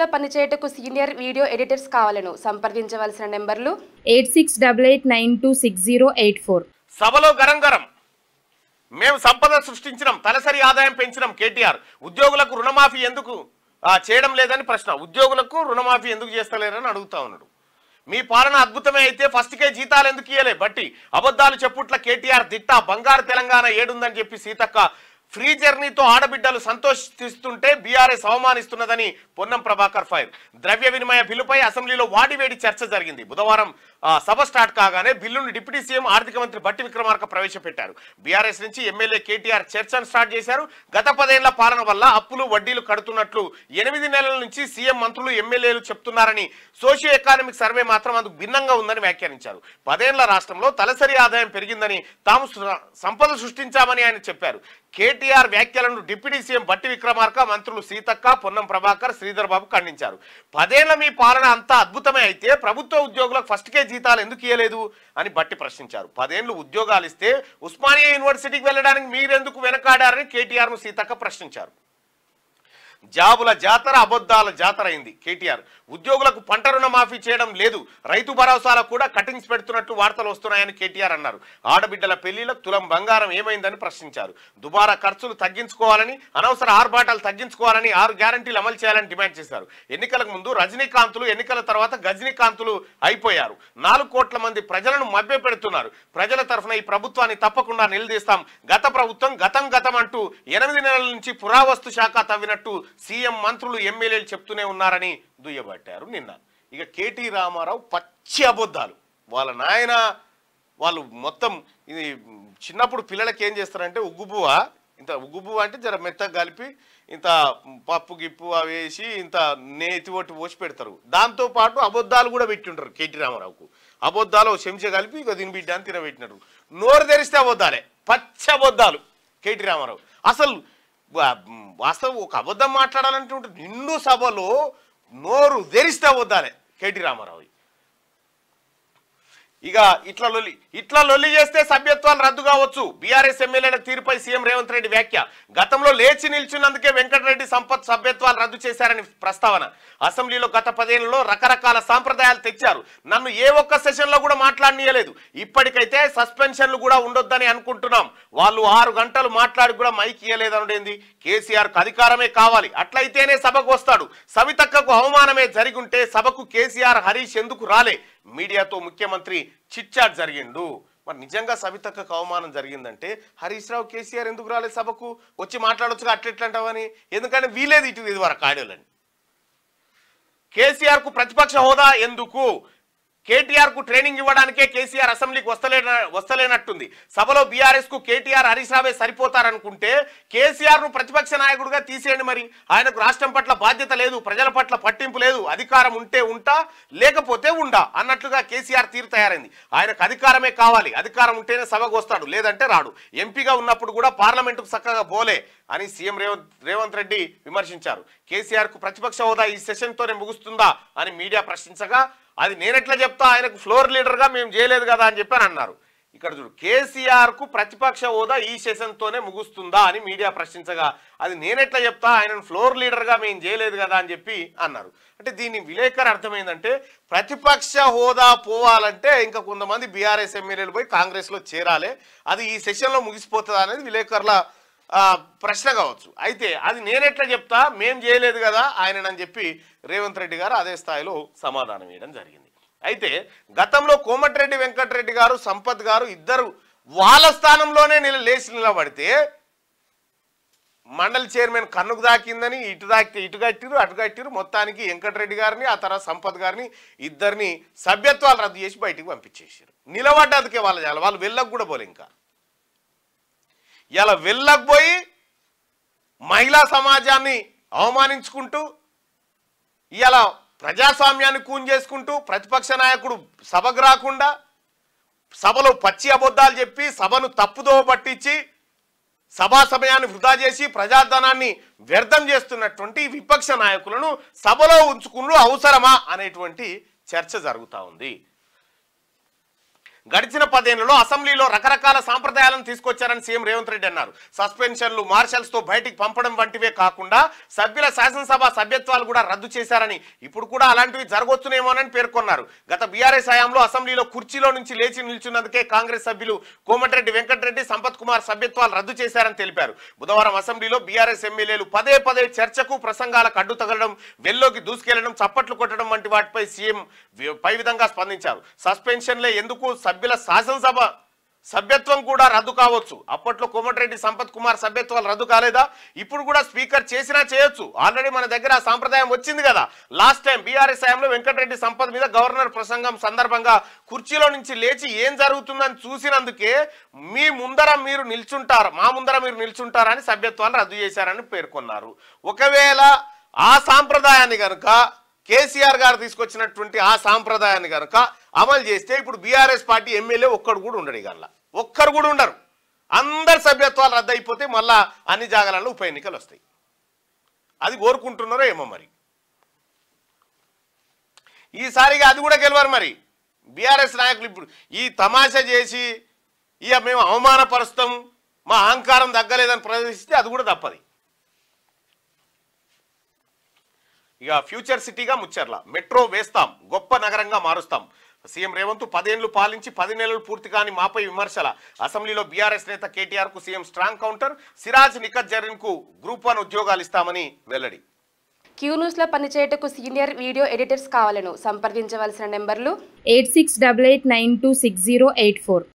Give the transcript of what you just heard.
లో పనిచేయటకు senior video editors కావాలను సంప్రదించవలసిన నెంబర్లు eight six double eight nine two six zero eight four సభలో గరం గరం మేము సంపద సృష్టించినాం తలసరి ఆదాయం పెంచినాం కేటీఆర్ ఉద్యోగులకు రుణమాఫీ ఎందుకు చేయడం లేదని ప్రశ్న ఉద్యోగులకు రుణమాఫీ ఎందుకు చేస్తలేరని అడుగుతా ఉన్నాడు మీ పాలన అద్భుతమే అయితే ఫస్ట్కే జీతాలు ఎందుకు ఇయ్యలే బట్టి అబద్ధాలు చెప్పుట్ల కేటీఆర్ దిట్ట బంగారు తెలంగాణ ఏడుందని చెప్పి సీతక్క ఫ్రీ జర్నీతో ఆడబిడ్డలు సంతోషిస్తుంటే బీఆర్ఎస్ అవమానిస్తున్నదని పొన్నం ప్రభాకర్ ఫైర్ ద్రవ్య వినిమయ బిల్లుపై అసెంబ్లీలో వాడివేడి చర్చ జరిగింది బుధవారం సభ స్టార్ట్ కాగానే బిల్లును డిప్యూటీ సీఎం ఆర్థిక మంత్రి బట్టి విక్రమార్క ప్రవేశపెట్టారు బీఆర్ఎస్ నుంచి ఎమ్మెల్యే కేటీఆర్ చర్చను స్టార్ట్ చేశారు గత పదేళ్ల పాలన వల్ల అప్పులు వడ్డీలు కడుతున్నట్లు ఎనిమిది నెలల నుంచి సీఎం మంత్రులు ఎమ్మెల్యేలు చెప్తున్నారని సోషియో ఎకానమిక్ సర్వే మాత్రం అందుకు భిన్నంగా ఉందని వ్యాఖ్యానించారు పదేళ్ల రాష్ట్రంలో తలసరి ఆదాయం పెరిగిందని తాము సంపద సృష్టించామని ఆయన చెప్పారు కేటీఆర్ వ్యాఖ్యలను డిప్యూటీ సీఎం బట్టి విక్రమార్క మంత్రులు సీతక్క పొన్నం ప్రభాకర్ శ్రీధర్ బాబు ఖండించారు పదేళ్ల మీ పాలన అంతా అద్భుతమే అయితే ప్రభుత్వ ఉద్యోగులకు ఫస్ట్ కేజీ జీతాలు ఎందుకు ఇయ్యలేదు అని బట్టి ప్రశ్నించారు పదేళ్ళు ఉద్యోగాలు ఇస్తే ఉస్మానియా యూనివర్సిటీకి వెళ్ళడానికి మీరెందుకు వెనకాడారని కేటీఆర్ను సీతక్క ప్రశ్నించారు జాబుల జాతర అబద్ధాల జాతర అయింది కేటీఆర్ ఉద్యోగులకు పంట రుణమాఫీ చేయడం లేదు రైతు భరోసాలకు కూడా కటింగ్స్ పెడుతున్నట్టు వార్తలు వస్తున్నాయని కేటీఆర్ అన్నారు ఆడబిడ్డల పెళ్లిలకు తులం బంగారం ఏమైందని ప్రశ్నించారు దుబారా ఖర్చులు తగ్గించుకోవాలని అనవసర ఆర్భాటాలు తగ్గించుకోవాలని ఆరు గ్యారంటీలు అమలు చేయాలని డిమాండ్ చేశారు ఎన్నికలకు ముందు రజనీకాంతులు ఎన్నికల తర్వాత గజనీకాంతులు అయిపోయారు నాలుగు కోట్ల మంది ప్రజలను మభ్య పెడుతున్నారు ప్రజల తరఫున ఈ ప్రభుత్వాన్ని తప్పకుండా నిలదీస్తాం గత ప్రభుత్వం గతం గతం అంటూ ఎనిమిది నెలల నుంచి పురావస్తు శాఖ తవ్వినట్టు సీఎం మంత్రులు ఎమ్మెల్యేలు చెప్తూనే ఉన్నారని దుయ్యబట్టారు నిన్న ఇక కేటీ రామారావు పచ్చి అబద్ధాలు వాళ్ళ నాయన వాళ్ళు మొత్తం ఇది చిన్నప్పుడు పిల్లలకి ఏం చేస్తారంటే ఉగ్గుబువ ఇంత ఉగ్గుబువ అంటే జర మెత్తగా కలిపి ఇంత పప్పు గిప్పు అవి వేసి ఇంత నేతి ఒట్టి పోసి పెడతారు దాంతోపాటు అబద్ధాలు కూడా ఉంటారు కేటీ రామారావుకు అబద్ధాలు చెంచ కలిపి ఇక దీని బిడ్డ తినబెట్టినారు నోరు తెరిస్తే అబద్ధాలే పచ్చి అబద్ధాలు కేటీ రామారావు అసలు వాస్తవం ఒక అబద్ధం మాట్లాడాలంటే నిన్ను సభలో నోరు ధరిస్తే అవద్దాలే కేటీ రామారావు ఇక ఇట్లా లొల్లి ఇట్లా లొల్లి చేస్తే సభ్యత్వాలు రద్దు కావచ్చు బీఆర్ఎస్ ఎమ్మెల్యేల తీరుపై సీఎం రేవంత్ రెడ్డి వ్యాఖ్య గతంలో లేచి నిల్చున్నందుకే వెంకటరెడ్డి సంపత్ సభ్యత్వాలు రద్దు చేశారని ప్రస్తావన అసెంబ్లీలో గత పదేళ్లలో రకరకాల సాంప్రదాయాలు తెచ్చారు నన్ను ఏ ఒక్క సెషన్లో కూడా మాట్లాడనీయలేదు ఇప్పటికైతే సస్పెన్షన్లు కూడా ఉండొద్దని అనుకుంటున్నాం వాళ్ళు ఆరు గంటలు మాట్లాడి కూడా మైక్ ఇయ్యలేదనుడేంది కేసీఆర్కు అధికారమే కావాలి అట్లయితేనే సభకు వస్తాడు సవితక్కకు అవమానమే జరిగి ఉంటే సభకు కేసీఆర్ హరీష్ ఎందుకు రాలే మీడియాతో ముఖ్యమంత్రి చిట్చాట్ జరిగిండు మరి నిజంగా సవితక్క అవమానం జరిగిందంటే హరీష్ రావు కేసీఆర్ ఎందుకు రాలేదు సభకు వచ్చి మాట్లాడొచ్చుగా అట్లెట్లంటావని ఎందుకంటే వీలేదు ఇటు ఇది వరకు ఆడేవాళ్ళని కేసీఆర్కు ప్రతిపక్ష హోదా ఎందుకు కేటీఆర్ కు ట్రైనింగ్ ఇవ్వడానికే కేసీఆర్ అసెంబ్లీకి వస్తలే వస్తలేనట్టుంది సభలో బీఆర్ఎస్ కు కేటీఆర్ హరీష్ రావే సరిపోతారనుకుంటే కేసీఆర్ ను ప్రతిపక్ష నాయకుడిగా తీసేయండి మరి ఆయనకు రాష్ట్రం పట్ల బాధ్యత లేదు ప్రజల పట్ల పట్టింపు లేదు అధికారం ఉంటే ఉంటా లేకపోతే ఉండా అన్నట్లుగా కేసీఆర్ తీరు తయారైంది ఆయనకు అధికారమే కావాలి అధికారం ఉంటేనే సభకు వస్తాడు లేదంటే రాడు ఎంపీగా ఉన్నప్పుడు కూడా పార్లమెంటుకు చక్కగా పోలే అని సీఎం రేవంత్ రేవంత్ రెడ్డి విమర్శించారు కేసీఆర్కు ప్రతిపక్ష హోదా ఈ సెషన్తోనే ముగుస్తుందా అని మీడియా ప్రశ్నించగా అది నేనెట్లా చెప్తా ఆయనకు ఫ్లోర్ లీడర్గా మేము చేయలేదు కదా అని చెప్పి అన్నారు ఇక్కడ చూడు కేసీఆర్ కు ప్రతిపక్ష హోదా ఈ సెషన్తోనే ముగుస్తుందా అని మీడియా ప్రశ్నించగా అది నేనెట్లా చెప్తా ఆయనను ఫ్లోర్ లీడర్గా మేము చేయలేదు కదా అని చెప్పి అన్నారు అంటే దీని విలేకరు అర్థమైందంటే ప్రతిపక్ష హోదా పోవాలంటే ఇంకా కొంతమంది బీఆర్ఎస్ ఎమ్మెల్యేలు పోయి కాంగ్రెస్లో చేరాలి అది ఈ సెషన్లో ముగిసిపోతుందా అనేది విలేకరుల ప్రశ్న కావచ్చు అయితే అది నేనెట్లా చెప్తా మేం చేయలేదు కదా ఆయనని చెప్పి రేవంత్ రెడ్డి గారు అదే స్థాయిలో సమాధానం ఇవ్వడం జరిగింది అయితే గతంలో కోమటిరెడ్డి వెంకటరెడ్డి గారు సంపత్ గారు ఇద్దరు వాళ్ళ స్థానంలోనే నిల లేచి నిలబడితే మండలి చైర్మన్ కన్నుకు దాకిందని ఇటు దాకితే ఇటు కట్టిరు అటు కట్టిరు మొత్తానికి వెంకటరెడ్డి గారిని ఆ తర్వాత సంపత్ గారిని ఇద్దరిని సభ్యత్వాలు రద్దు చేసి బయటికి పంపించేసారు నిలబడ్డదికే వాళ్ళ చాలా వాళ్ళు వెళ్ళకు కూడా పోలే ఇంకా ఇలా వెళ్ళకపోయి మహిళా సమాజాన్ని అవమానించుకుంటూ ఇలా ప్రజాస్వామ్యాన్ని కూన్ చేసుకుంటూ ప్రతిపక్ష నాయకుడు సభకు రాకుండా సభలో పచ్చి అబద్ధాలు చెప్పి సభను తప్పుదోవ పట్టించి సభా సమయాన్ని వృధా చేసి ప్రజాధనాన్ని వ్యర్థం చేస్తున్నటువంటి విపక్ష నాయకులను సభలో ఉంచుకున్న అవసరమా అనేటువంటి చర్చ జరుగుతూ ఉంది గడిచిన పదేళ్లలో అసెంబ్లీలో రకరకాల సాంప్రదాయాలను తీసుకొచ్చారని సీఎం రేవంత్ రెడ్డి అన్నారు సస్పెన్షన్లు మార్షల్స్ తో బయటికి పంపడం వంటివే కాకుండా సభ్యుల శాసనసభ సభ్యత్వాలు కూడా రద్దు చేశారని ఇప్పుడు కూడా అలాంటివి జరగొచ్చునేమోనని పేర్కొన్నారు గత బీఆర్ఎస్ హయాంలో అసెంబ్లీలో కుర్చీలో నుంచి లేచి నిల్చున్నందుకే కాంగ్రెస్ సభ్యులు కోమటిరెడ్డి వెంకటరెడ్డి సంపత్ కుమార్ సభ్యత్వాలు రద్దు చేశారని తెలిపారు బుధవారం అసెంబ్లీలో బీఆర్ఎస్ ఎమ్మెల్యేలు పదే పదే చర్చకు ప్రసంగాలకు అడ్డు తగలడం వెల్లోకి దూసుకెళ్లడం చప్పట్లు కొట్టడం వంటి వాటిపై సీఎం పై విధంగా స్పందించారు సస్పెన్షన్లే ఎందుకు సభ్యుల శాసనసభ సభ్యత్వం కూడా రద్దు కావచ్చు అప్పట్లో కోమటిరెడ్డి సంపత్ కుమార్ సభ్యత్వాలు రద్దు కాలేదా ఇప్పుడు కూడా స్పీకర్ చేసినా చేయొచ్చు ఆల్రెడీ మన దగ్గర ఆ సాంప్రదాయం వచ్చింది కదా లాస్ట్ టైం బీఆర్ఎస్ హయాంలో వెంకటరెడ్డి సంపత్ మీద గవర్నర్ ప్రసంగం సందర్భంగా కుర్చీలో నుంచి లేచి ఏం జరుగుతుందని చూసినందుకే మీ ముందర మీరు నిల్చుంటారు మా ముందర మీరు నిల్చుంటారని సభ్యత్వాలు రద్దు చేశారని పేర్కొన్నారు ఒకవేళ ఆ సాంప్రదాయాన్ని కనుక కేసీఆర్ గారు తీసుకొచ్చినటువంటి ఆ సాంప్రదాయాన్ని కనుక అమలు చేస్తే ఇప్పుడు బీఆర్ఎస్ పార్టీ ఎమ్మెల్యే ఒక్కడు కూడా ఉండడు ఇక ఒక్కరు కూడా ఉండరు అందరి సభ్యత్వాలు రద్దయిపోతే మళ్ళా అన్ని జాగాలలో ఉప ఎన్నికలు వస్తాయి అది కోరుకుంటున్నారో ఏమో మరి ఈసారిగా అది కూడా గెలవరు మరి బీఆర్ఎస్ నాయకులు ఇప్పుడు ఈ తమాషా చేసి ఇక మేము అవమానపరుస్తాం మా అహంకారం తగ్గలేదని ప్రదర్శిస్తే అది కూడా తప్పది ఇక ఫ్యూచర్ సిటీగా ముచ్చర్ల మెట్రో వేస్తాం గొప్ప నగరంగా మారుస్తాం సీఎం రేవంత్ పదేళ్లు పాలించి పది నెలలు పూర్తి కాని మాపై విమర్శల అసెంబ్లీలో బీఆర్ఎస్ నేత కేటీఆర్ కు CM strong counter Siraj Nikhat Zareen కు గ్రూప్ వన్ ఉద్యోగాలు ఇస్తామని వెల్లడి క్యూ న్యూస్ లో పనిచేయటకు సీనియర్ వీడియో ఎడిటర్స్ కావాలను సంప్రదించవలసిన నెంబర్లు eight six double eight nine two six zero eight four